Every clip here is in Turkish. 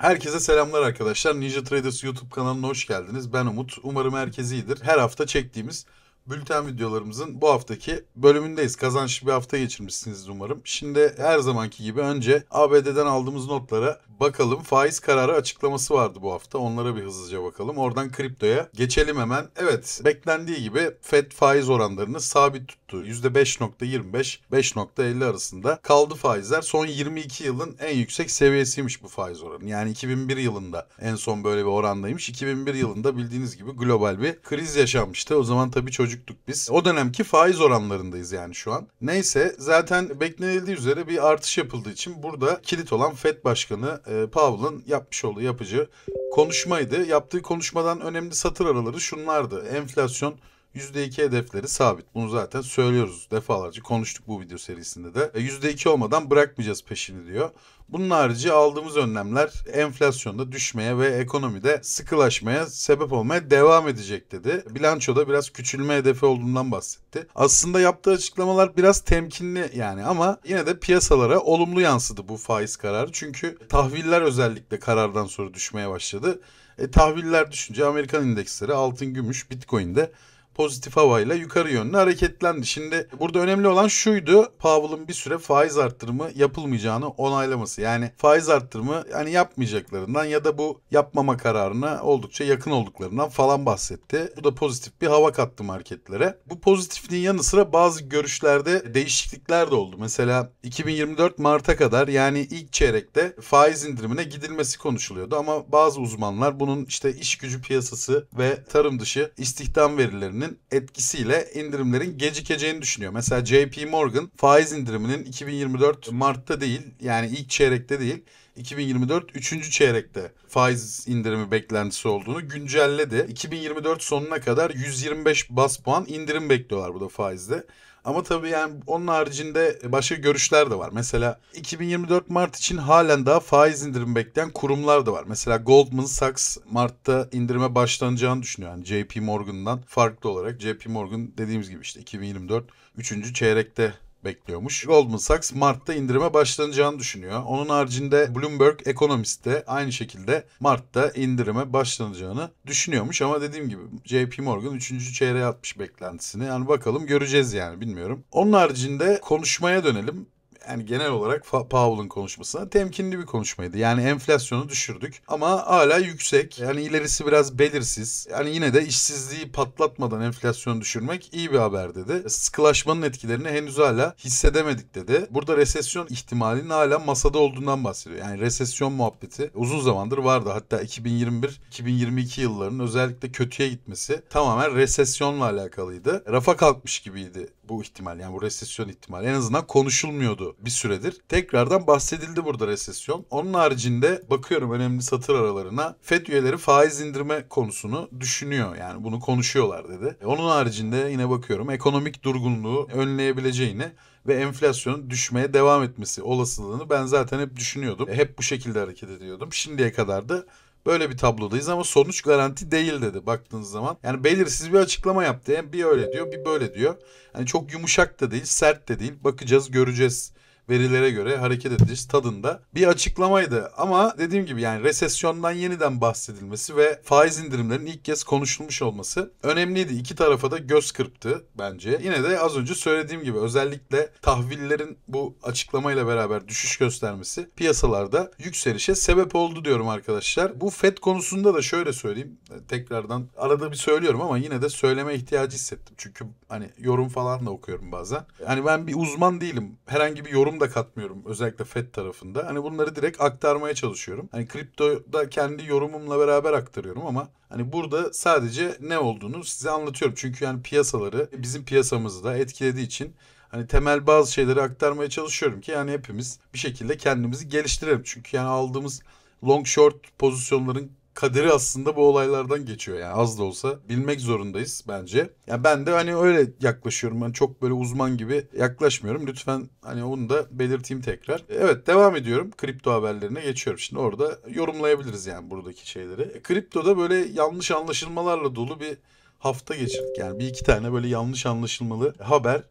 Herkese selamlar arkadaşlar. Ninja Traders YouTube kanalına hoş geldiniz. Ben Umut. Umarım herkes iyidir. Her hafta çektiğimiz bülten videolarımızın bu haftaki bölümündeyiz. Kazançlı bir hafta geçirmişsiniz umarım. Şimdi her zamanki gibi önce ABD'den aldığımız notlara Bakalım faiz kararı açıklaması vardı bu hafta. Onlara bir hızlıca bakalım. Oradan kriptoya geçelim hemen. Evet beklendiği gibi Fed faiz oranlarını sabit tuttu. %5.25 5.50 arasında kaldı faizler. Son 22 yılın en yüksek seviyesiymiş bu faiz oranı. Yani 2001 yılında en son böyle bir orandaymış. 2001 yılında bildiğiniz gibi global bir kriz yaşanmıştı. O zaman tabii çocuktuk biz. O dönemki faiz oranlarındayız yani şu an. Neyse zaten beklenildiği üzere bir artış yapıldığı için burada kilit olan Fed Başkanı e, Powell'ın yapmış olduğu yapıcı konuşmaydı. Yaptığı konuşmadan önemli satır araları şunlardı. Enflasyon %2 hedefleri sabit. Bunu zaten söylüyoruz defalarca konuştuk bu video serisinde de. E, %2 olmadan bırakmayacağız peşini diyor. Bunun harici aldığımız önlemler enflasyonda düşmeye ve ekonomide sıkılaşmaya sebep olmaya devam edecek dedi. Bilançoda biraz küçülme hedefi olduğundan bahsetti. Aslında yaptığı açıklamalar biraz temkinli yani ama yine de piyasalara olumlu yansıdı bu faiz kararı. Çünkü tahviller özellikle karardan sonra düşmeye başladı. E, tahviller düşünce Amerikan endeksleri altın, gümüş, bitcoin de pozitif havayla yukarı yönlü hareketlendi. Şimdi burada önemli olan şuydu. Powell'ın bir süre faiz arttırımı yapılmayacağını onaylaması. Yani faiz arttırımı yani yapmayacaklarından ya da bu yapmama kararına oldukça yakın olduklarından falan bahsetti. Bu da pozitif bir hava kattı marketlere. Bu pozitifliğin yanı sıra bazı görüşlerde değişiklikler de oldu. Mesela 2024 Mart'a kadar yani ilk çeyrekte faiz indirimine gidilmesi konuşuluyordu ama bazı uzmanlar bunun işte iş gücü piyasası ve tarım dışı istihdam verilerinin indirimlerinin etkisiyle indirimlerin gecikeceğini düşünüyor. Mesela JP Morgan faiz indiriminin 2024 Mart'ta değil yani ilk çeyrekte değil 2024 üçüncü çeyrekte faiz indirimi beklentisi olduğunu güncelledi. 2024 sonuna kadar 125 bas puan indirim bekliyorlar burada faizde. Ama tabii yani onun haricinde başka görüşler de var. Mesela 2024 Mart için halen daha faiz indirimi bekleyen kurumlar da var. Mesela Goldman Sachs Mart'ta indirime başlanacağını düşünüyor. Yani JP Morgan'dan farklı olarak JP Morgan dediğimiz gibi işte 2024 3. çeyrekte bekliyormuş. Goldman Sachs Mart'ta indirime başlanacağını düşünüyor. Onun haricinde Bloomberg Economist de aynı şekilde Mart'ta indirime başlanacağını düşünüyormuş ama dediğim gibi JP Morgan 3. çeyreğe atmış beklentisini. Yani bakalım göreceğiz yani bilmiyorum. Onun haricinde konuşmaya dönelim yani genel olarak Powell'ın konuşmasına temkinli bir konuşmaydı. Yani enflasyonu düşürdük ama hala yüksek. Yani ilerisi biraz belirsiz. Yani yine de işsizliği patlatmadan enflasyonu düşürmek iyi bir haber dedi. Sıkılaşmanın etkilerini henüz hala hissedemedik dedi. Burada resesyon ihtimalinin hala masada olduğundan bahsediyor. Yani resesyon muhabbeti uzun zamandır vardı. Hatta 2021-2022 yıllarının özellikle kötüye gitmesi tamamen resesyonla alakalıydı. Rafa kalkmış gibiydi bu ihtimal yani bu resesyon ihtimali en azından konuşulmuyordu bir süredir. Tekrardan bahsedildi burada resesyon. Onun haricinde bakıyorum önemli satır aralarına FED üyeleri faiz indirme konusunu düşünüyor yani bunu konuşuyorlar dedi. E, onun haricinde yine bakıyorum ekonomik durgunluğu önleyebileceğini ve enflasyonun düşmeye devam etmesi olasılığını ben zaten hep düşünüyordum. E, hep bu şekilde hareket ediyordum. Şimdiye kadar da Böyle bir tablodayız ama sonuç garanti değil dedi baktığınız zaman. Yani belirsiz bir açıklama yaptı. Hem bir öyle diyor bir böyle diyor. Yani çok yumuşak da değil sert de değil. Bakacağız göreceğiz verilere göre hareket edeceğiz tadında bir açıklamaydı. Ama dediğim gibi yani resesyondan yeniden bahsedilmesi ve faiz indirimlerinin ilk kez konuşulmuş olması önemliydi. İki tarafa da göz kırptı bence. Yine de az önce söylediğim gibi özellikle tahvillerin bu açıklamayla beraber düşüş göstermesi piyasalarda yükselişe sebep oldu diyorum arkadaşlar. Bu FED konusunda da şöyle söyleyeyim. Tekrardan arada bir söylüyorum ama yine de söyleme ihtiyacı hissettim. Çünkü hani yorum falan da okuyorum bazen. Hani ben bir uzman değilim. Herhangi bir yorum da katmıyorum özellikle FED tarafında. Hani bunları direkt aktarmaya çalışıyorum. Hani kriptoda kendi yorumumla beraber aktarıyorum ama hani burada sadece ne olduğunu size anlatıyorum. Çünkü yani piyasaları bizim piyasamızı da etkilediği için hani temel bazı şeyleri aktarmaya çalışıyorum ki yani hepimiz bir şekilde kendimizi geliştirelim. Çünkü yani aldığımız long short pozisyonların kaderi aslında bu olaylardan geçiyor. Yani az da olsa bilmek zorundayız bence. Ya yani ben de hani öyle yaklaşıyorum. Yani çok böyle uzman gibi yaklaşmıyorum. Lütfen hani onu da belirteyim tekrar. Evet devam ediyorum. Kripto haberlerine geçiyorum. Şimdi orada yorumlayabiliriz yani buradaki şeyleri. E, kriptoda böyle yanlış anlaşılmalarla dolu bir hafta geçirdik. Yani bir iki tane böyle yanlış anlaşılmalı haber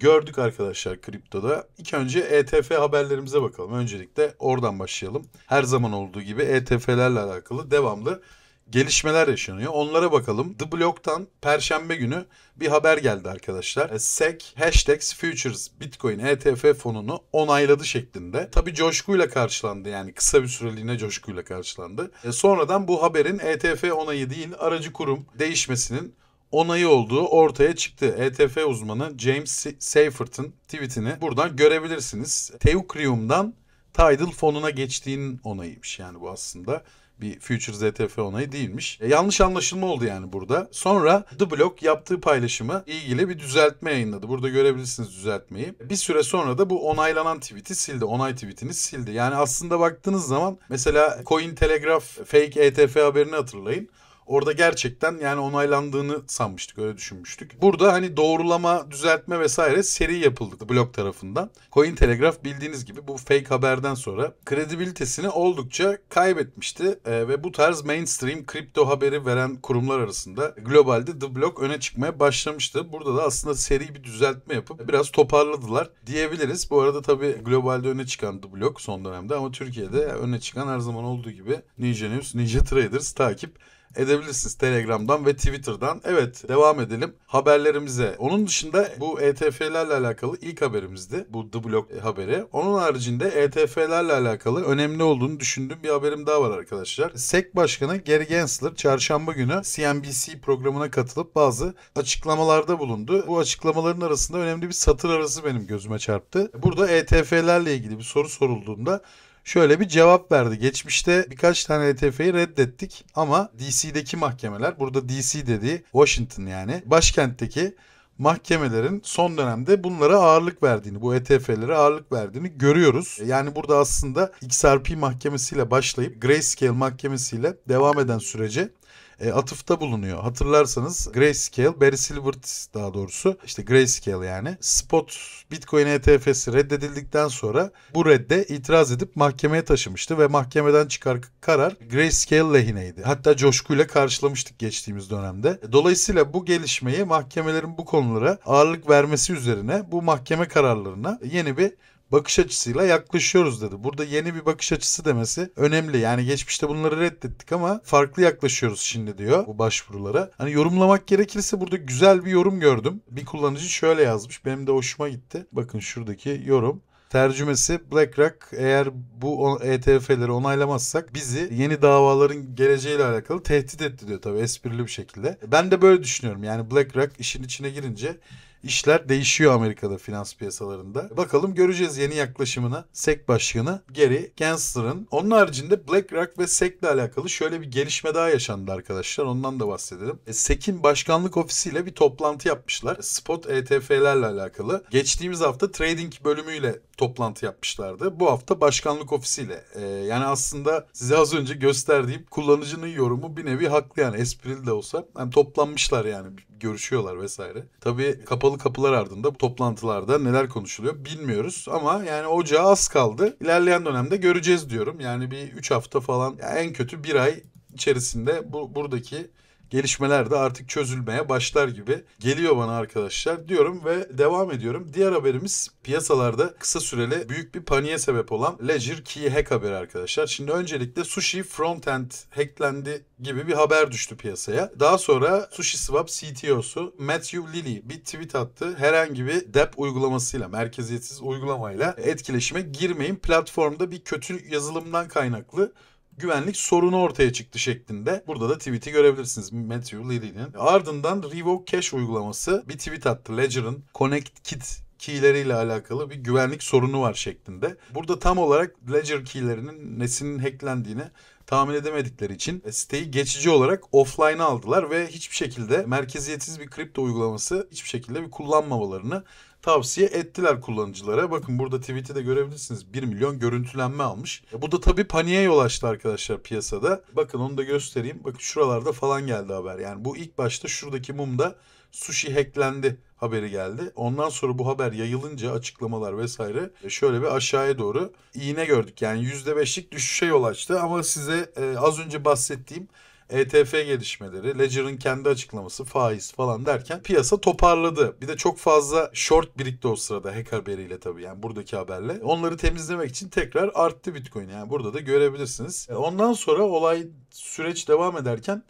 gördük arkadaşlar kriptoda. İlk önce ETF haberlerimize bakalım. Öncelikle oradan başlayalım. Her zaman olduğu gibi ETF'lerle alakalı devamlı gelişmeler yaşanıyor. Onlara bakalım. The Block'tan perşembe günü bir haber geldi arkadaşlar. E, SEC Hashtags Futures Bitcoin ETF fonunu onayladı şeklinde. Tabii coşkuyla karşılandı yani kısa bir süreliğine coşkuyla karşılandı. E sonradan bu haberin ETF onayı değil aracı kurum değişmesinin onayı olduğu ortaya çıktı. ETF uzmanı James Seyfert'ın tweetini buradan görebilirsiniz. Teucrium'dan Tidal fonuna geçtiğinin onayıymış yani bu aslında bir Futures ETF onayı değilmiş. E, yanlış anlaşılma oldu yani burada. Sonra The Block yaptığı paylaşımı ilgili bir düzeltme yayınladı. Burada görebilirsiniz düzeltmeyi. Bir süre sonra da bu onaylanan tweet'i sildi. Onay tweet'ini sildi. Yani aslında baktığınız zaman mesela Coin Telegraph fake ETF haberini hatırlayın. Orada gerçekten yani onaylandığını sanmıştık öyle düşünmüştük. Burada hani doğrulama, düzeltme vesaire seri yapıldı blog tarafından. Coin Telegraph bildiğiniz gibi bu fake haberden sonra kredibilitesini oldukça kaybetmişti e, ve bu tarz mainstream kripto haberi veren kurumlar arasında globalde The Block öne çıkmaya başlamıştı. Burada da aslında seri bir düzeltme yapıp biraz toparladılar diyebiliriz. Bu arada tabii globalde öne çıkan The Block son dönemde ama Türkiye'de öne çıkan her zaman olduğu gibi Ninja News, Ninja Traders takip edebilirsiniz Telegram'dan ve Twitter'dan. Evet devam edelim haberlerimize. Onun dışında bu ETF'lerle alakalı ilk haberimizdi. Bu The Block e, haberi. Onun haricinde ETF'lerle alakalı önemli olduğunu düşündüğüm bir haberim daha var arkadaşlar. SEC Başkanı Gary Gensler çarşamba günü CNBC programına katılıp bazı açıklamalarda bulundu. Bu açıklamaların arasında önemli bir satır arası benim gözüme çarptı. Burada ETF'lerle ilgili bir soru sorulduğunda şöyle bir cevap verdi. Geçmişte birkaç tane ETF'yi reddettik ama DC'deki mahkemeler, burada DC dediği Washington yani başkentteki mahkemelerin son dönemde bunlara ağırlık verdiğini, bu ETF'lere ağırlık verdiğini görüyoruz. E, yani burada aslında XRP mahkemesiyle başlayıp Grayscale mahkemesiyle devam eden sürece e, atıfta bulunuyor. Hatırlarsanız Grayscale, Barry Silbert daha doğrusu işte Grayscale yani spot Bitcoin ETF'si reddedildikten sonra bu redde itiraz edip mahkemeye taşımıştı ve mahkemeden çıkar karar Grayscale lehineydi. Hatta coşkuyla karşılamıştık geçtiğimiz dönemde. E, dolayısıyla bu gelişmeyi mahkemelerin bu konulara ağırlık vermesi üzerine bu mahkeme kararlarına yeni bir bakış açısıyla yaklaşıyoruz dedi. Burada yeni bir bakış açısı demesi önemli. Yani geçmişte bunları reddettik ama farklı yaklaşıyoruz şimdi diyor bu başvurulara. Hani yorumlamak gerekirse burada güzel bir yorum gördüm. Bir kullanıcı şöyle yazmış. Benim de hoşuma gitti. Bakın şuradaki yorum. Tercümesi BlackRock eğer bu ETF'leri onaylamazsak bizi yeni davaların geleceğiyle alakalı tehdit etti diyor tabii esprili bir şekilde. Ben de böyle düşünüyorum yani BlackRock işin içine girince işler değişiyor Amerika'da finans piyasalarında. Bakalım göreceğiz yeni yaklaşımına SEC başkanı Gary Gensler'ın. Onun haricinde BlackRock ve SEC'le alakalı şöyle bir gelişme daha yaşandı arkadaşlar. Ondan da bahsedelim. E, SEC'in başkanlık ofisiyle bir toplantı yapmışlar. Spot ETF'lerle alakalı. Geçtiğimiz hafta trading bölümüyle toplantı yapmışlardı. Bu hafta başkanlık ofisiyle. E, yani aslında size az önce gösterdiğim kullanıcının yorumu bir nevi haklı yani esprili de olsa. Yani toplanmışlar yani görüşüyorlar vesaire. Tabii kapalı kapılar ardında bu toplantılarda neler konuşuluyor bilmiyoruz ama yani ocağa az kaldı. İlerleyen dönemde göreceğiz diyorum. Yani bir 3 hafta falan yani en kötü bir ay içerisinde bu buradaki gelişmeler de artık çözülmeye başlar gibi geliyor bana arkadaşlar diyorum ve devam ediyorum. Diğer haberimiz piyasalarda kısa süreli büyük bir paniğe sebep olan Ledger Key hack haberi arkadaşlar. Şimdi öncelikle Sushi frontend hacklendi gibi bir haber düştü piyasaya. Daha sonra SushiSwap CTO'su Matthew Lilly bir tweet attı. Herhangi bir dep uygulamasıyla, merkeziyetsiz uygulamayla etkileşime girmeyin. Platformda bir kötü yazılımdan kaynaklı güvenlik sorunu ortaya çıktı şeklinde. Burada da tweet'i görebilirsiniz Matthew Lilly'nin. Ardından Revoke Cash uygulaması bir tweet attı Ledger'ın Connect Kit keyleriyle alakalı bir güvenlik sorunu var şeklinde. Burada tam olarak Ledger keylerinin nesinin hacklendiğini tahmin edemedikleri için e, siteyi geçici olarak offline aldılar ve hiçbir şekilde merkeziyetsiz bir kripto uygulaması hiçbir şekilde bir kullanmamalarını tavsiye ettiler kullanıcılara. Bakın burada tweet'i de görebilirsiniz. 1 milyon görüntülenme almış. E, bu da tabii paniğe yol açtı arkadaşlar piyasada. Bakın onu da göstereyim. Bakın şuralarda falan geldi haber. Yani bu ilk başta şuradaki mumda sushi hacklendi haberi geldi. Ondan sonra bu haber yayılınca açıklamalar vesaire e, şöyle bir aşağıya doğru iğne gördük. Yani %5'lik düşüşe yol açtı ama size e, az önce bahsettiğim ETF gelişmeleri, Ledger'ın kendi açıklaması, faiz falan derken piyasa toparladı. Bir de çok fazla short birikti o sırada hack haberiyle tabii yani buradaki haberle. Onları temizlemek için tekrar arttı Bitcoin yani burada da görebilirsiniz. E, ondan sonra olay süreç devam ederken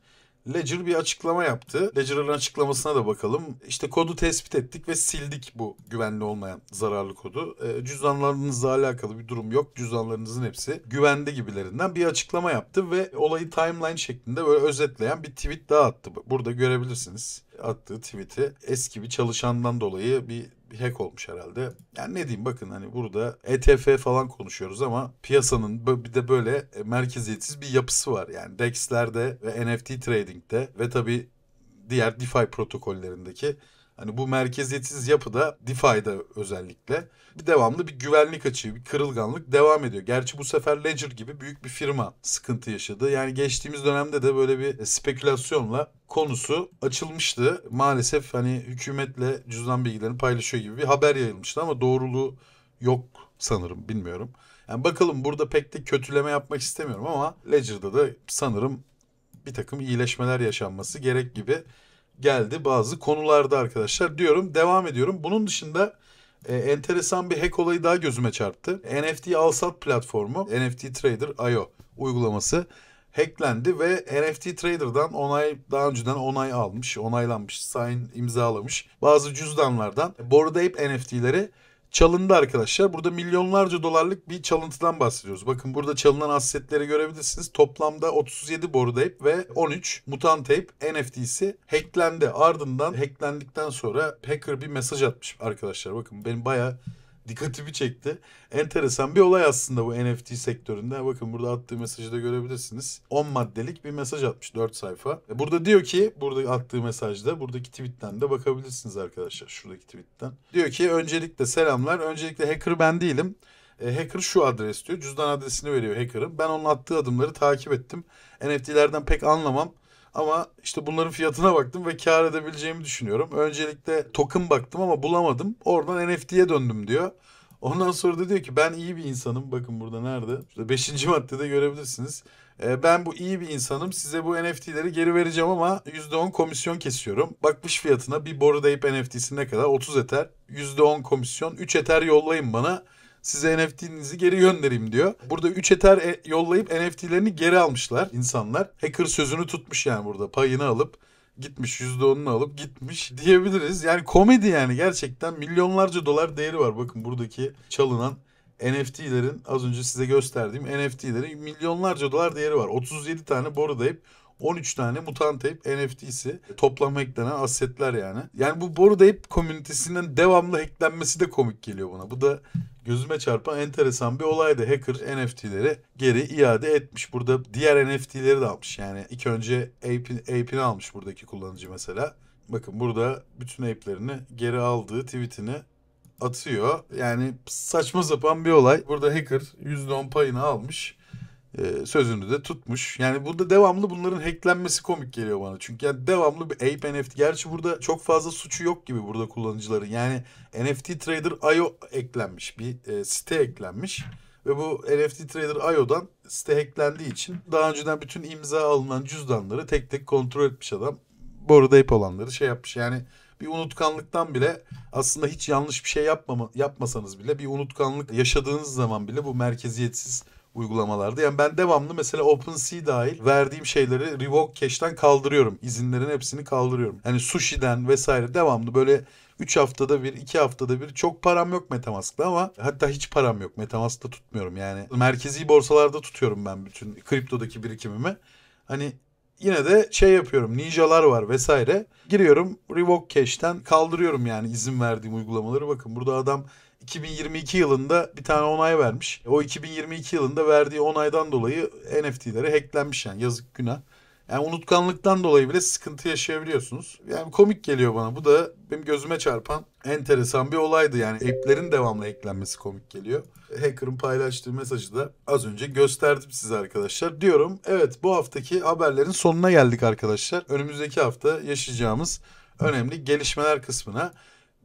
Ledger bir açıklama yaptı. Ledger'ın açıklamasına da bakalım. İşte kodu tespit ettik ve sildik bu güvenli olmayan zararlı kodu. E, cüzdanlarınızla alakalı bir durum yok. Cüzdanlarınızın hepsi güvende gibilerinden bir açıklama yaptı ve olayı timeline şeklinde böyle özetleyen bir tweet daha attı. Burada görebilirsiniz attığı tweet'i eski bir çalışandan dolayı bir hack olmuş herhalde. Yani ne diyeyim bakın hani burada ETF falan konuşuyoruz ama piyasanın bir de böyle merkeziyetsiz bir yapısı var. Yani DEX'lerde ve NFT trading'de ve tabii diğer DeFi protokollerindeki Hani bu merkeziyetsiz yapıda DeFi'de özellikle bir devamlı bir güvenlik açığı, bir kırılganlık devam ediyor. Gerçi bu sefer Ledger gibi büyük bir firma sıkıntı yaşadı. Yani geçtiğimiz dönemde de böyle bir spekülasyonla konusu açılmıştı. Maalesef hani hükümetle cüzdan bilgilerini paylaşıyor gibi bir haber yayılmıştı ama doğruluğu yok sanırım bilmiyorum. Yani bakalım burada pek de kötüleme yapmak istemiyorum ama Ledger'da da sanırım bir takım iyileşmeler yaşanması gerek gibi geldi bazı konularda arkadaşlar diyorum devam ediyorum. Bunun dışında e, enteresan bir hack olayı daha gözüme çarptı. NFT alsat platformu NFT Trader IO uygulaması hacklendi ve NFT Trader'dan onay daha önceden onay almış, onaylanmış, sign imzalamış bazı cüzdanlardan Bored Ape NFT'leri çalındı arkadaşlar. Burada milyonlarca dolarlık bir çalıntıdan bahsediyoruz. Bakın burada çalınan assetleri görebilirsiniz. Toplamda 37 boru tape ve 13 mutant tape NFT'si hacklendi. Ardından hacklendikten sonra hacker bir mesaj atmış arkadaşlar. Bakın benim bayağı dikkatimi çekti. Enteresan bir olay aslında bu NFT sektöründe. Bakın burada attığı mesajı da görebilirsiniz. 10 maddelik bir mesaj atmış 4 sayfa. E, burada diyor ki burada attığı mesajda buradaki tweetten de bakabilirsiniz arkadaşlar şuradaki tweetten. Diyor ki öncelikle selamlar. Öncelikle hacker ben değilim. E, hacker şu adres diyor. Cüzdan adresini veriyor hacker'ın. Ben onun attığı adımları takip ettim. NFT'lerden pek anlamam ama işte bunların fiyatına baktım ve kar edebileceğimi düşünüyorum. Öncelikle token baktım ama bulamadım. Oradan NFT'ye döndüm diyor. Ondan sonra da diyor ki ben iyi bir insanım. Bakın burada nerede? İşte beşinci maddede görebilirsiniz. E, ben bu iyi bir insanım. Size bu NFT'leri geri vereceğim ama %10 komisyon kesiyorum. Bakmış fiyatına bir Bored Ape NFT'si ne kadar? 30 Ether. %10 komisyon. 3 Ether yollayın bana size NFT'nizi geri göndereyim diyor. Burada 3 Ether e yollayıp NFT'lerini geri almışlar insanlar. Hacker sözünü tutmuş yani burada payını alıp gitmiş %10'unu alıp gitmiş diyebiliriz. Yani komedi yani gerçekten milyonlarca dolar değeri var. Bakın buradaki çalınan NFT'lerin az önce size gösterdiğim NFT'lerin milyonlarca dolar değeri var. 37 tane boru deyip 13 tane mutant ape NFT'si toplam hacklenen asetler yani. Yani bu Bored Ape komünitesinin devamlı hacklenmesi de komik geliyor bana. Bu da gözüme çarpan enteresan bir olaydı. Hacker NFT'leri geri iade etmiş. Burada diğer NFT'leri de almış. Yani ilk önce Ape'ini Ape almış buradaki kullanıcı mesela. Bakın burada bütün ape'lerini geri aldığı tweetini atıyor. Yani saçma sapan bir olay. Burada hacker %10 payını almış. E, sözünü de tutmuş. Yani burada devamlı bunların hacklenmesi komik geliyor bana. Çünkü yani devamlı bir ape NFT. Gerçi burada çok fazla suçu yok gibi burada kullanıcıların. Yani NFT Trader IO eklenmiş. Bir e, site eklenmiş. Ve bu NFT Trader IO'dan site hacklendiği için daha önceden bütün imza alınan cüzdanları tek tek kontrol etmiş adam. Bu arada hep olanları şey yapmış. Yani bir unutkanlıktan bile aslında hiç yanlış bir şey yapmama, yapmasanız bile bir unutkanlık yaşadığınız zaman bile bu merkeziyetsiz uygulamalarda. Yani ben devamlı mesela OpenSea dahil verdiğim şeyleri Revoke Cash'ten kaldırıyorum. İzinlerin hepsini kaldırıyorum. Hani Sushi'den vesaire devamlı böyle 3 haftada bir, 2 haftada bir çok param yok Metamask'ta ama hatta hiç param yok. Metamask'ta tutmuyorum yani. Merkezi borsalarda tutuyorum ben bütün kriptodaki birikimimi. Hani yine de şey yapıyorum. Ninjalar var vesaire. Giriyorum Revoke Cash'ten kaldırıyorum yani izin verdiğim uygulamaları. Bakın burada adam 2022 yılında bir tane onay vermiş. E, o 2022 yılında verdiği onaydan dolayı NFT'leri hacklenmiş yani yazık günah. Yani unutkanlıktan dolayı bile sıkıntı yaşayabiliyorsunuz. Yani komik geliyor bana. Bu da benim gözüme çarpan enteresan bir olaydı. Yani app'lerin devamlı eklenmesi komik geliyor. Hacker'ın paylaştığı mesajı da az önce gösterdim size arkadaşlar. Diyorum evet bu haftaki haberlerin sonuna geldik arkadaşlar. Önümüzdeki hafta yaşayacağımız önemli gelişmeler kısmına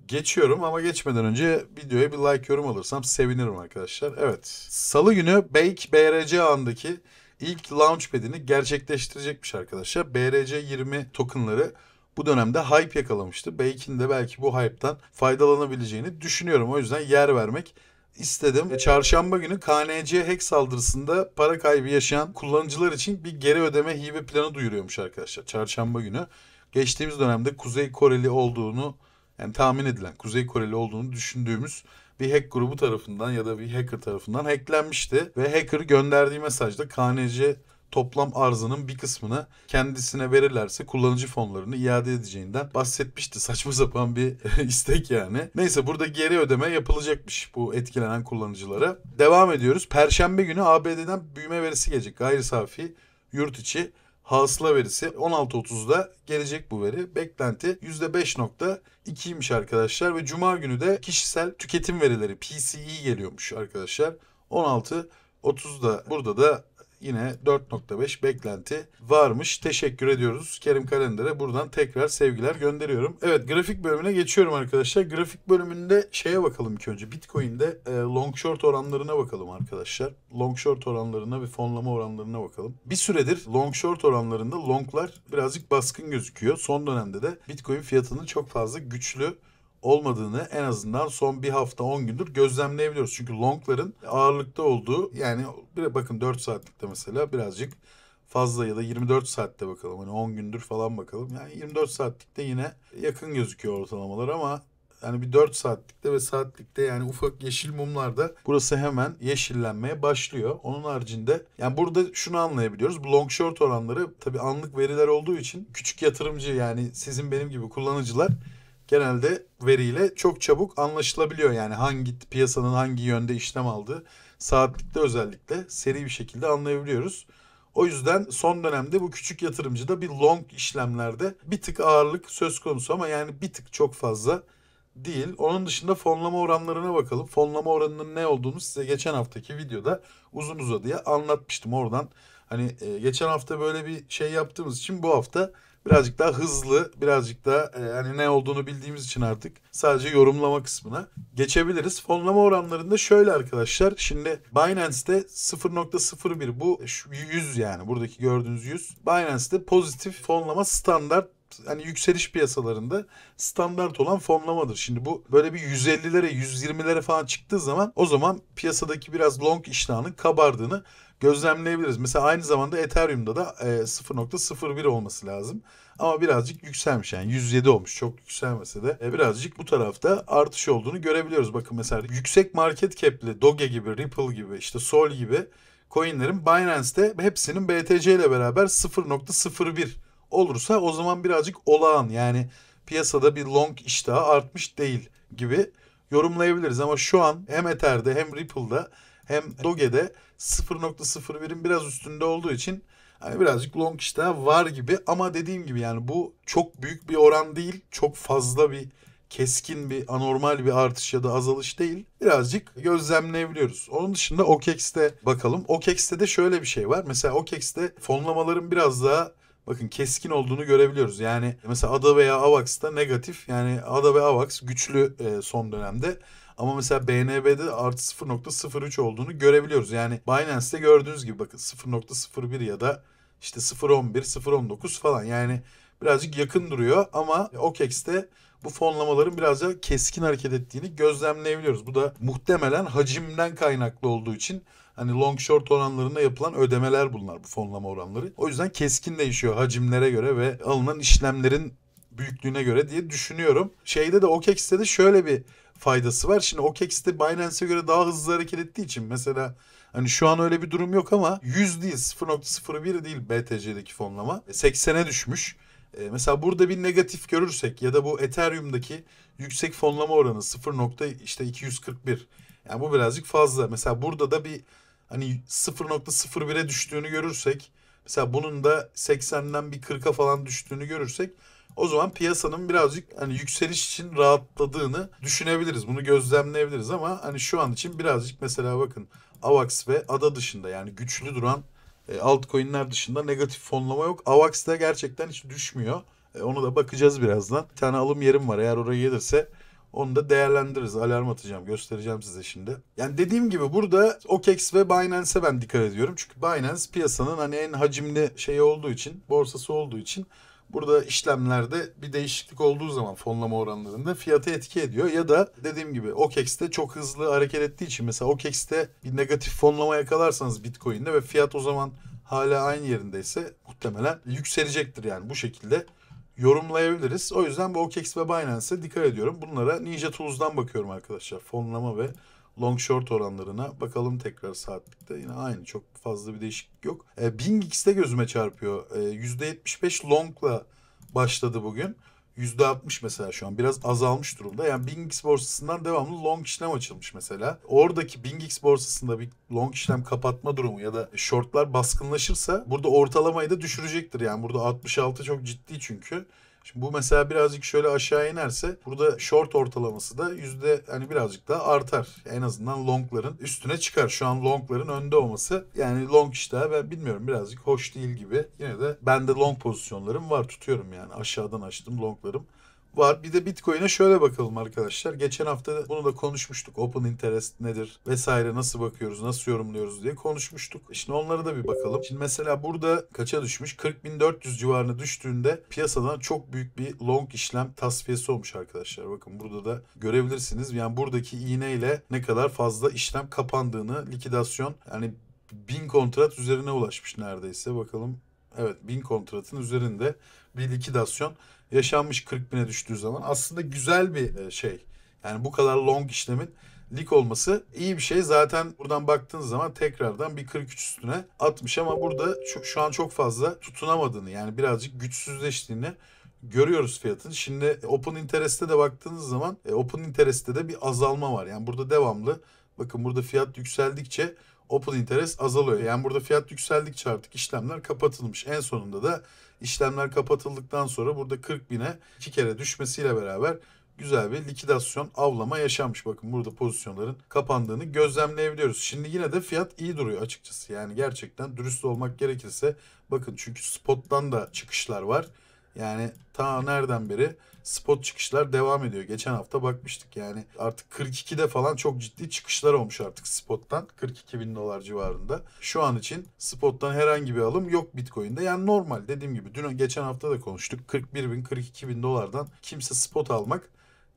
Geçiyorum ama geçmeden önce videoya bir like yorum alırsam sevinirim arkadaşlar. Evet. Salı günü Bake BRC andaki ilk launchpad'ini gerçekleştirecekmiş arkadaşlar. BRC20 tokenları bu dönemde hype yakalamıştı. Bake'in de belki bu hype'tan faydalanabileceğini düşünüyorum. O yüzden yer vermek istedim. E, çarşamba günü KNC hack saldırısında para kaybı yaşayan kullanıcılar için bir geri ödeme hibe planı duyuruyormuş arkadaşlar. Çarşamba günü. Geçtiğimiz dönemde Kuzey Koreli olduğunu yani tahmin edilen Kuzey Koreli olduğunu düşündüğümüz bir hack grubu tarafından ya da bir hacker tarafından hacklenmişti. Ve hacker gönderdiği mesajda KNC toplam arzının bir kısmını kendisine verirlerse kullanıcı fonlarını iade edeceğinden bahsetmişti. Saçma sapan bir istek yani. Neyse burada geri ödeme yapılacakmış bu etkilenen kullanıcılara. Devam ediyoruz. Perşembe günü ABD'den büyüme verisi gelecek. Gayri safi yurt içi hasıla verisi 16.30'da gelecek bu veri. Beklenti %5.2'ymiş arkadaşlar ve cuma günü de kişisel tüketim verileri PCE geliyormuş arkadaşlar. 16.30'da burada da yine 4.5 beklenti varmış. Teşekkür ediyoruz Kerim Kalender'e. Buradan tekrar sevgiler gönderiyorum. Evet grafik bölümüne geçiyorum arkadaşlar. Grafik bölümünde şeye bakalım ki önce. Bitcoin'de e, long short oranlarına bakalım arkadaşlar. Long short oranlarına ve fonlama oranlarına bakalım. Bir süredir long short oranlarında longlar birazcık baskın gözüküyor. Son dönemde de Bitcoin fiyatının çok fazla güçlü olmadığını en azından son bir hafta 10 gündür gözlemleyebiliyoruz. Çünkü longların ağırlıkta olduğu yani bakın 4 saatlikte mesela birazcık fazla ya da 24 saatte bakalım hani 10 gündür falan bakalım. Yani 24 saatlikte yine yakın gözüküyor ortalamalar ama yani bir 4 saatlikte ve saatlikte yani ufak yeşil mumlarda burası hemen yeşillenmeye başlıyor. Onun haricinde yani burada şunu anlayabiliyoruz. Bu long short oranları tabii anlık veriler olduğu için küçük yatırımcı yani sizin benim gibi kullanıcılar genelde veriyle çok çabuk anlaşılabiliyor. Yani hangi piyasanın hangi yönde işlem aldığı saatlikte özellikle seri bir şekilde anlayabiliyoruz. O yüzden son dönemde bu küçük yatırımcı da bir long işlemlerde bir tık ağırlık söz konusu ama yani bir tık çok fazla değil. Onun dışında fonlama oranlarına bakalım. Fonlama oranının ne olduğunu size geçen haftaki videoda uzun uzadıya anlatmıştım. Oradan hani e, geçen hafta böyle bir şey yaptığımız için bu hafta birazcık daha hızlı, birazcık daha yani e, ne olduğunu bildiğimiz için artık sadece yorumlama kısmına geçebiliriz. Fonlama oranlarında şöyle arkadaşlar. Şimdi Binance'de 0.01 bu 100 yani buradaki gördüğünüz 100. Binance'de pozitif fonlama standart hani yükseliş piyasalarında standart olan fonlamadır. Şimdi bu böyle bir 150'lere 120'lere falan çıktığı zaman o zaman piyasadaki biraz long iştahının kabardığını gözlemleyebiliriz. Mesela aynı zamanda Ethereum'da da e, 0.01 olması lazım. Ama birazcık yükselmiş yani 107 olmuş çok yükselmese de e, birazcık bu tarafta artış olduğunu görebiliyoruz. Bakın mesela yüksek market cap'li Doge gibi, Ripple gibi, işte Sol gibi coinlerin Binance'te hepsinin BTC ile beraber 0.01 olursa o zaman birazcık olağan yani piyasada bir long iştahı artmış değil gibi yorumlayabiliriz. Ama şu an hem Ether'de hem Ripple'da hem Doge'de 0.01'in biraz üstünde olduğu için hani birazcık long işte var gibi ama dediğim gibi yani bu çok büyük bir oran değil. Çok fazla bir keskin bir anormal bir artış ya da azalış değil. Birazcık gözlemleyebiliyoruz. Onun dışında OKEX'te bakalım. OKEX'te de şöyle bir şey var. Mesela OKEX'te fonlamaların biraz daha bakın keskin olduğunu görebiliyoruz. Yani mesela ADA veya AVAX'ta negatif. Yani ADA ve AVAX güçlü e, son dönemde. Ama mesela BNB'de artı 0.03 olduğunu görebiliyoruz. Yani Binance'te gördüğünüz gibi bakın 0.01 ya da işte 0.11, 0.19 falan. Yani birazcık yakın duruyor ama OKEX'te bu fonlamaların biraz daha keskin hareket ettiğini gözlemleyebiliyoruz. Bu da muhtemelen hacimden kaynaklı olduğu için hani long short oranlarında yapılan ödemeler bunlar bu fonlama oranları. O yüzden keskin değişiyor hacimlere göre ve alınan işlemlerin büyüklüğüne göre diye düşünüyorum. Şeyde de OKEX'te de şöyle bir faydası var. Şimdi OKEX de Binance'e göre daha hızlı hareket ettiği için mesela hani şu an öyle bir durum yok ama 100 değil 0.01 değil BTC'deki fonlama. 80'e düşmüş. E, mesela burada bir negatif görürsek ya da bu Ethereum'daki yüksek fonlama oranı 0. işte 241. Yani bu birazcık fazla. Mesela burada da bir hani 0.01'e düştüğünü görürsek mesela bunun da 80'den bir 40'a falan düştüğünü görürsek o zaman piyasanın birazcık hani yükseliş için rahatladığını düşünebiliriz. Bunu gözlemleyebiliriz ama hani şu an için birazcık mesela bakın AVAX ve ADA dışında yani güçlü duran e, altcoin'ler dışında negatif fonlama yok. AVAX da gerçekten hiç düşmüyor. E, onu da bakacağız birazdan. Bir tane alım yerim var eğer oraya gelirse onu da değerlendiririz. Alarm atacağım. Göstereceğim size şimdi. Yani dediğim gibi burada OKEX ve Binance'e ben dikkat ediyorum. Çünkü Binance piyasanın hani en hacimli şeyi olduğu için, borsası olduğu için Burada işlemlerde bir değişiklik olduğu zaman fonlama oranlarında fiyatı etki ediyor. Ya da dediğim gibi OKEX'te çok hızlı hareket ettiği için mesela OKEX'te bir negatif fonlama yakalarsanız Bitcoin'de ve fiyat o zaman hala aynı yerindeyse muhtemelen yükselecektir yani bu şekilde yorumlayabiliriz. O yüzden bu OKEX ve Binance'e dikkat ediyorum. Bunlara Ninja Tools'dan bakıyorum arkadaşlar. Fonlama ve long short oranlarına bakalım tekrar saatlikte yine aynı çok fazla bir değişiklik yok. E, BingX'de gözüme çarpıyor. E, %75 longla başladı bugün. %60 mesela şu an biraz azalmış durumda. Yani Bingix borsasından devamlı long işlem açılmış mesela. Oradaki Bingix borsasında bir long işlem kapatma durumu ya da shortlar baskınlaşırsa burada ortalamayı da düşürecektir. Yani burada 66 çok ciddi çünkü. Şimdi bu mesela birazcık şöyle aşağı inerse burada short ortalaması da yüzde hani birazcık daha artar. En azından longların üstüne çıkar. Şu an longların önde olması yani long işte ben bilmiyorum birazcık hoş değil gibi. Yine de bende long pozisyonlarım var tutuyorum yani aşağıdan açtım longlarım var. Bir de Bitcoin'e şöyle bakalım arkadaşlar. Geçen hafta bunu da konuşmuştuk. Open interest nedir vesaire nasıl bakıyoruz, nasıl yorumluyoruz diye konuşmuştuk. Şimdi onlara da bir bakalım. Şimdi mesela burada kaça düşmüş? 40.400 civarına düştüğünde piyasadan çok büyük bir long işlem tasfiyesi olmuş arkadaşlar. Bakın burada da görebilirsiniz. Yani buradaki iğneyle ne kadar fazla işlem kapandığını likidasyon yani bin kontrat üzerine ulaşmış neredeyse. Bakalım Evet bin kontratın üzerinde bir likidasyon yaşanmış 40 bine düştüğü zaman aslında güzel bir e, şey. Yani bu kadar long işlemin lik olması iyi bir şey. Zaten buradan baktığınız zaman tekrardan bir 43 üstüne atmış ama burada şu, şu an çok fazla tutunamadığını yani birazcık güçsüzleştiğini görüyoruz fiyatın. Şimdi open interest'e de baktığınız zaman e, open interest'te de bir azalma var. Yani burada devamlı bakın burada fiyat yükseldikçe open interest azalıyor. Yani burada fiyat yükseldikçe artık işlemler kapatılmış. En sonunda da işlemler kapatıldıktan sonra burada 40 bine iki kere düşmesiyle beraber güzel bir likidasyon avlama yaşanmış. Bakın burada pozisyonların kapandığını gözlemleyebiliyoruz. Şimdi yine de fiyat iyi duruyor açıkçası. Yani gerçekten dürüst olmak gerekirse bakın çünkü spot'tan da çıkışlar var. Yani ta nereden beri spot çıkışlar devam ediyor. Geçen hafta bakmıştık yani artık 42'de falan çok ciddi çıkışlar olmuş artık spottan. 42 bin dolar civarında. Şu an için spottan herhangi bir alım yok Bitcoin'de. Yani normal dediğim gibi dün geçen hafta da konuştuk. 41 bin 42 bin dolardan kimse spot almak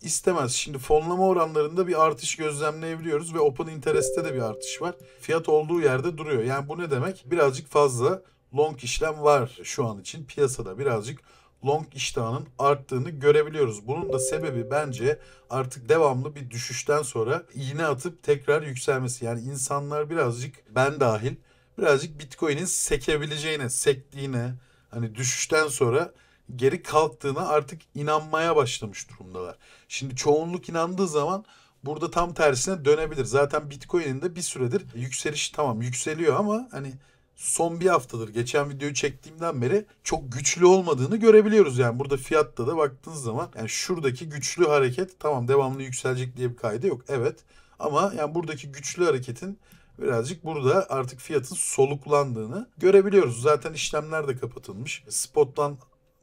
istemez. Şimdi fonlama oranlarında bir artış gözlemleyebiliyoruz ve open interest'te de bir artış var. Fiyat olduğu yerde duruyor. Yani bu ne demek? Birazcık fazla long işlem var şu an için piyasada birazcık long iştahının arttığını görebiliyoruz. Bunun da sebebi bence artık devamlı bir düşüşten sonra iğne atıp tekrar yükselmesi. Yani insanlar birazcık ben dahil birazcık Bitcoin'in sekebileceğine, sektiğine hani düşüşten sonra geri kalktığına artık inanmaya başlamış durumdalar. Şimdi çoğunluk inandığı zaman burada tam tersine dönebilir. Zaten Bitcoin'in de bir süredir yükselişi tamam yükseliyor ama hani son bir haftadır geçen videoyu çektiğimden beri çok güçlü olmadığını görebiliyoruz. Yani burada fiyatta da baktığınız zaman yani şuradaki güçlü hareket tamam devamlı yükselecek diye bir kaydı yok. Evet ama yani buradaki güçlü hareketin birazcık burada artık fiyatın soluklandığını görebiliyoruz. Zaten işlemler de kapatılmış. Spot'tan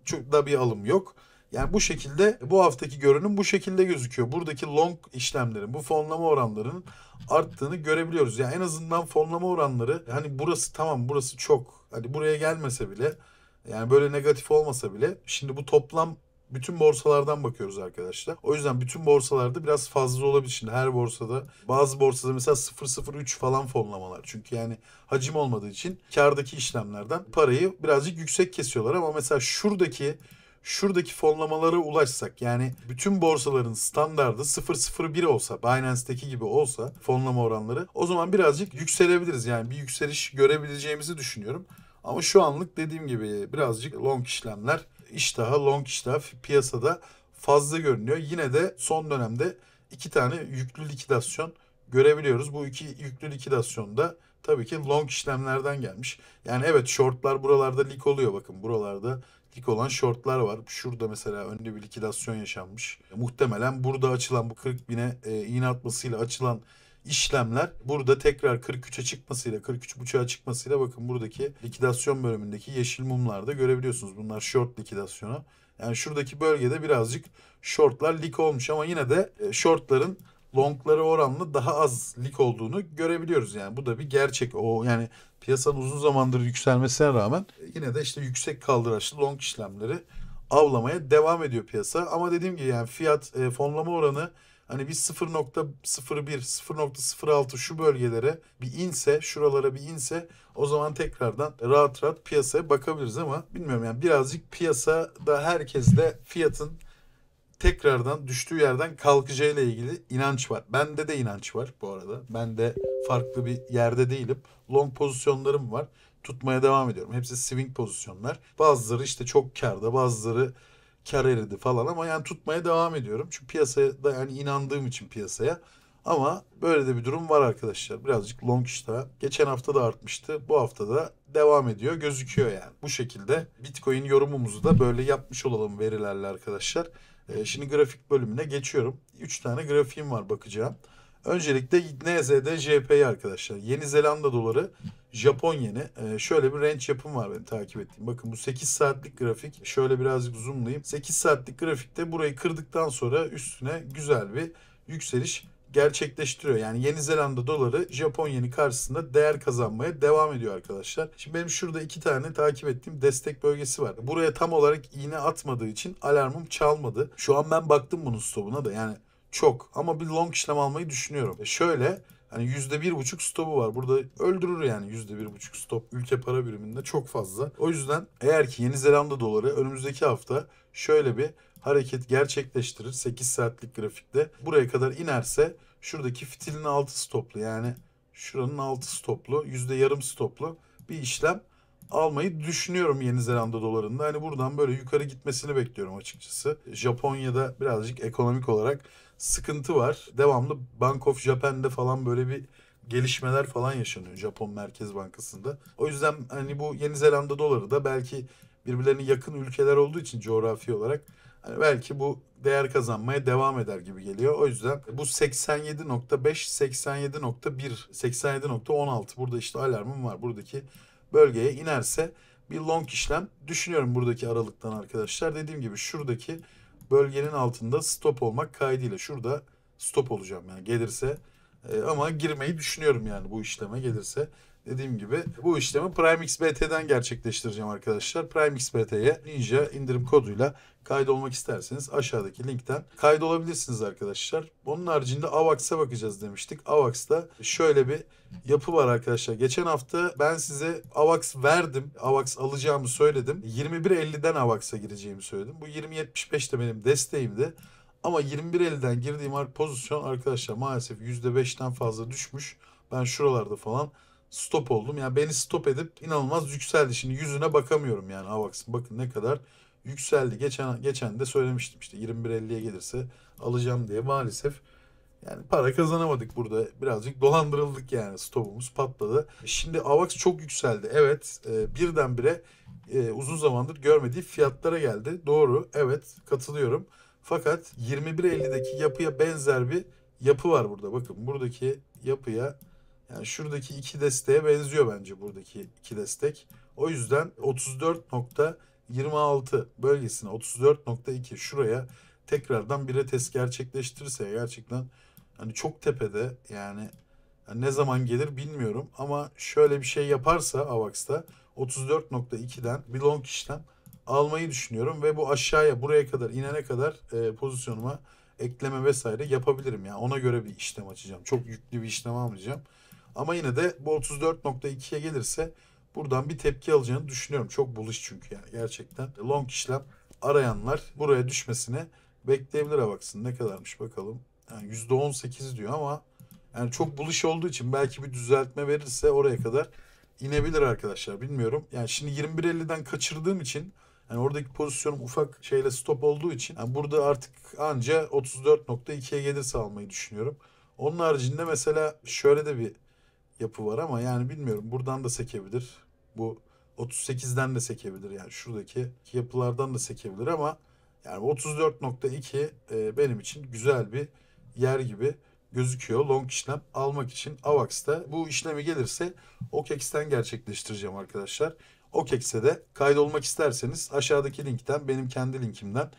çok da bir alım yok. Yani bu şekilde bu haftaki görünüm bu şekilde gözüküyor. Buradaki long işlemlerin, bu fonlama oranlarının arttığını görebiliyoruz. Yani en azından fonlama oranları hani burası tamam burası çok. Hani buraya gelmese bile yani böyle negatif olmasa bile şimdi bu toplam bütün borsalardan bakıyoruz arkadaşlar. O yüzden bütün borsalarda biraz fazla olabilir. Şimdi her borsada bazı borsada mesela 0.03 falan fonlamalar. Çünkü yani hacim olmadığı için kardaki işlemlerden parayı birazcık yüksek kesiyorlar ama mesela şuradaki şuradaki fonlamalara ulaşsak yani bütün borsaların standardı 0.01 olsa Binance'teki gibi olsa fonlama oranları o zaman birazcık yükselebiliriz. Yani bir yükseliş görebileceğimizi düşünüyorum. Ama şu anlık dediğim gibi birazcık long işlemler iştaha long iştah piyasada fazla görünüyor. Yine de son dönemde iki tane yüklü likidasyon görebiliyoruz. Bu iki yüklü likidasyonda tabii ki long işlemlerden gelmiş. Yani evet shortlar buralarda lik oluyor bakın buralarda saatlik olan shortlar var. Şurada mesela önde bir likidasyon yaşanmış. Muhtemelen burada açılan bu 40 bine e, iğne atmasıyla açılan işlemler burada tekrar 43'e çıkmasıyla 43.5'a çıkmasıyla bakın buradaki likidasyon bölümündeki yeşil mumlarda görebiliyorsunuz. Bunlar short likidasyonu Yani şuradaki bölgede birazcık shortlar lik olmuş ama yine de shortların e, longları oranlı daha az lik olduğunu görebiliyoruz yani. Bu da bir gerçek. O yani piyasanın uzun zamandır yükselmesine rağmen yine de işte yüksek kaldıraçlı long işlemleri avlamaya devam ediyor piyasa. Ama dediğim gibi yani fiyat e, fonlama oranı hani bir 0.01, 0.06 şu bölgelere bir inse, şuralara bir inse o zaman tekrardan rahat rahat piyasaya bakabiliriz ama bilmiyorum yani birazcık piyasada herkes de fiyatın tekrardan düştüğü yerden kalkacağıyla ilgili inanç var. Bende de inanç var bu arada. Ben de farklı bir yerde değilim. Long pozisyonlarım var. Tutmaya devam ediyorum. Hepsi swing pozisyonlar. Bazıları işte çok karda, bazıları kar eridi falan ama yani tutmaya devam ediyorum. Çünkü piyasaya da yani inandığım için piyasaya. Ama böyle de bir durum var arkadaşlar. Birazcık long iştah. Geçen hafta da artmıştı. Bu hafta da devam ediyor. Gözüküyor yani. Bu şekilde Bitcoin yorumumuzu da böyle yapmış olalım verilerle arkadaşlar. Ee, şimdi grafik bölümüne geçiyorum. 3 tane grafiğim var bakacağım. Öncelikle NZD JPY arkadaşlar. Yeni Zelanda doları Japon yeni. Ee, şöyle bir range yapım var benim takip ettiğim. Bakın bu 8 saatlik grafik. Şöyle birazcık zoomlayayım. 8 saatlik grafikte burayı kırdıktan sonra üstüne güzel bir yükseliş gerçekleştiriyor. Yani Yeni Zelanda doları Japon yeni karşısında değer kazanmaya devam ediyor arkadaşlar. Şimdi benim şurada iki tane takip ettiğim destek bölgesi var. Buraya tam olarak iğne atmadığı için alarmım çalmadı. Şu an ben baktım bunun stopuna da yani çok ama bir long işlem almayı düşünüyorum. E şöyle Hani yüzde bir buçuk stopu var. Burada öldürür yani yüzde bir buçuk stop ülke para biriminde çok fazla. O yüzden eğer ki Yeni Zelanda doları önümüzdeki hafta şöyle bir hareket gerçekleştirir 8 saatlik grafikte. Buraya kadar inerse şuradaki fitilin altı stoplu yani şuranın altı stoplu yüzde yarım stoplu bir işlem almayı düşünüyorum Yeni Zelanda dolarında. Hani buradan böyle yukarı gitmesini bekliyorum açıkçası. Japonya'da birazcık ekonomik olarak sıkıntı var. Devamlı Bank of Japan'de falan böyle bir gelişmeler falan yaşanıyor Japon Merkez Bankası'nda. O yüzden hani bu Yeni Zelanda doları da belki birbirlerine yakın ülkeler olduğu için coğrafi olarak Hani belki bu değer kazanmaya devam eder gibi geliyor. O yüzden bu 87.5, 87.1, 87.16 burada işte alarmım var. Buradaki bölgeye inerse bir long işlem düşünüyorum buradaki aralıktan arkadaşlar. Dediğim gibi şuradaki bölgenin altında stop olmak kaydıyla şurada stop olacağım yani gelirse e, ama girmeyi düşünüyorum yani bu işleme gelirse dediğim gibi bu işlemi PrimeXBT'den gerçekleştireceğim arkadaşlar. PrimeXBT'ye Ninja indirim koduyla kaydolmak isterseniz aşağıdaki linkten kaydolabilirsiniz arkadaşlar. Onun haricinde AVAX'a bakacağız demiştik. AVAX'ta şöyle bir yapı var arkadaşlar. Geçen hafta ben size AVAX verdim. AVAX alacağımı söyledim. 21.50'den AVAX'a gireceğimi söyledim. Bu 20.75 de benim desteğimdi. Ama 21.50'den girdiğim pozisyon arkadaşlar maalesef %5'ten fazla düşmüş. Ben şuralarda falan stop oldum. Yani beni stop edip inanılmaz yükseldi. Şimdi yüzüne bakamıyorum yani Avax'ın. Bakın ne kadar yükseldi. Geçen geçen de söylemiştim işte 21.50'ye gelirse alacağım diye maalesef yani para kazanamadık burada. Birazcık dolandırıldık yani stopumuz patladı. Şimdi AVAX çok yükseldi. Evet e, birdenbire e, uzun zamandır görmediği fiyatlara geldi. Doğru evet katılıyorum. Fakat 21.50'deki yapıya benzer bir yapı var burada. Bakın buradaki yapıya yani şuradaki iki desteğe benziyor bence buradaki iki destek. O yüzden 34.26 bölgesine 34.2 şuraya tekrardan bir test gerçekleştirirse gerçekten hani çok tepede yani, hani ne zaman gelir bilmiyorum ama şöyle bir şey yaparsa AVAX'ta 34.2'den bir long işlem almayı düşünüyorum ve bu aşağıya buraya kadar inene kadar e, pozisyonuma ekleme vesaire yapabilirim. Yani ona göre bir işlem açacağım. Çok yüklü bir işlem almayacağım. Ama yine de bu 34.2'ye gelirse buradan bir tepki alacağını düşünüyorum. Çok buluş çünkü yani gerçekten. Long işlem arayanlar buraya düşmesini bekleyebilir baksın. Ne kadarmış bakalım. Yani %18 diyor ama yani çok buluş olduğu için belki bir düzeltme verirse oraya kadar inebilir arkadaşlar. Bilmiyorum. Yani şimdi 21.50'den kaçırdığım için yani oradaki pozisyonum ufak şeyle stop olduğu için yani burada artık anca 34.2'ye gelirse almayı düşünüyorum. Onun haricinde mesela şöyle de bir yapı var ama yani bilmiyorum buradan da sekebilir. Bu 38'den de sekebilir yani şuradaki yapılardan da sekebilir ama yani 34.2 e, benim için güzel bir yer gibi gözüküyor. Long işlem almak için AVAX'ta bu işlemi gelirse OKEX'ten gerçekleştireceğim arkadaşlar. OKEX'e de kaydolmak isterseniz aşağıdaki linkten benim kendi linkimden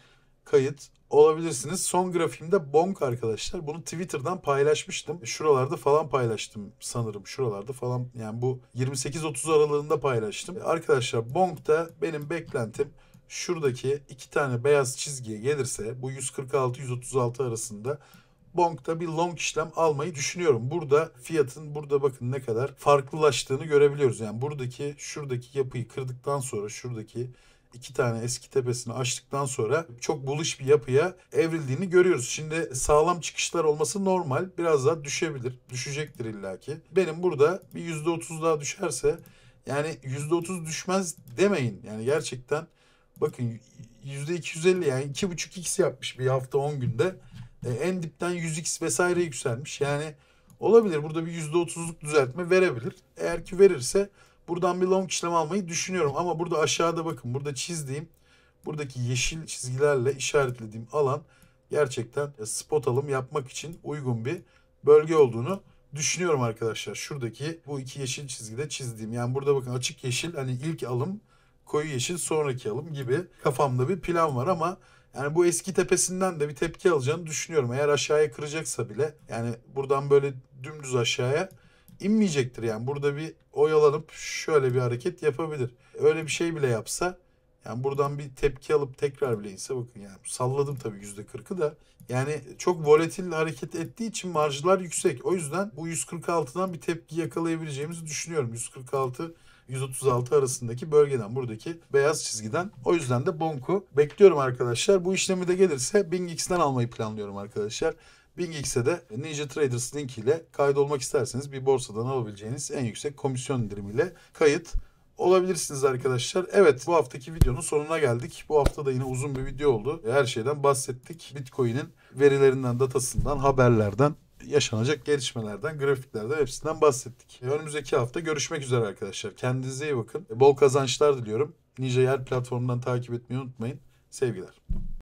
kayıt olabilirsiniz. Son grafiğimde bonk arkadaşlar. Bunu Twitter'dan paylaşmıştım. Şuralarda falan paylaştım sanırım. Şuralarda falan yani bu 28-30 aralığında paylaştım. Arkadaşlar bonk da benim beklentim şuradaki iki tane beyaz çizgiye gelirse bu 146-136 arasında Bonk'ta bir long işlem almayı düşünüyorum. Burada fiyatın burada bakın ne kadar farklılaştığını görebiliyoruz. Yani buradaki şuradaki yapıyı kırdıktan sonra şuradaki iki tane eski tepesini açtıktan sonra çok buluş bir yapıya evrildiğini görüyoruz. Şimdi sağlam çıkışlar olması normal. Biraz daha düşebilir. Düşecektir illaki. Benim burada bir %30 daha düşerse yani %30 düşmez demeyin. Yani gerçekten bakın %250 yani 2,5x yapmış bir hafta 10 günde. E, en dipten 100x vesaire yükselmiş. Yani olabilir. Burada bir %30'luk düzeltme verebilir. Eğer ki verirse Buradan bir long işlem almayı düşünüyorum. Ama burada aşağıda bakın burada çizdiğim buradaki yeşil çizgilerle işaretlediğim alan gerçekten spot alım yapmak için uygun bir bölge olduğunu düşünüyorum arkadaşlar. Şuradaki bu iki yeşil çizgide çizdiğim. Yani burada bakın açık yeşil hani ilk alım koyu yeşil sonraki alım gibi kafamda bir plan var ama yani bu eski tepesinden de bir tepki alacağını düşünüyorum. Eğer aşağıya kıracaksa bile yani buradan böyle dümdüz aşağıya inmeyecektir yani. Burada bir oyalanıp şöyle bir hareket yapabilir. Öyle bir şey bile yapsa yani buradan bir tepki alıp tekrar bile inse bakın yani salladım tabii yüzde kırkı da. Yani çok volatil hareket ettiği için marjlar yüksek. O yüzden bu 146'dan bir tepki yakalayabileceğimizi düşünüyorum. 146 136 arasındaki bölgeden buradaki beyaz çizgiden. O yüzden de Bonk'u bekliyorum arkadaşlar. Bu işlemi de gelirse BingX'den almayı planlıyorum arkadaşlar. BingX'e de Ninja Traders link ile kaydolmak isterseniz bir borsadan alabileceğiniz en yüksek komisyon indirimiyle kayıt olabilirsiniz arkadaşlar. Evet bu haftaki videonun sonuna geldik. Bu hafta da yine uzun bir video oldu. Her şeyden bahsettik. Bitcoin'in verilerinden, datasından, haberlerden yaşanacak gelişmelerden, grafiklerden hepsinden bahsettik. E, önümüzdeki hafta görüşmek üzere arkadaşlar. Kendinize iyi bakın. E, bol kazançlar diliyorum. Ninja Yer platformundan takip etmeyi unutmayın. Sevgiler.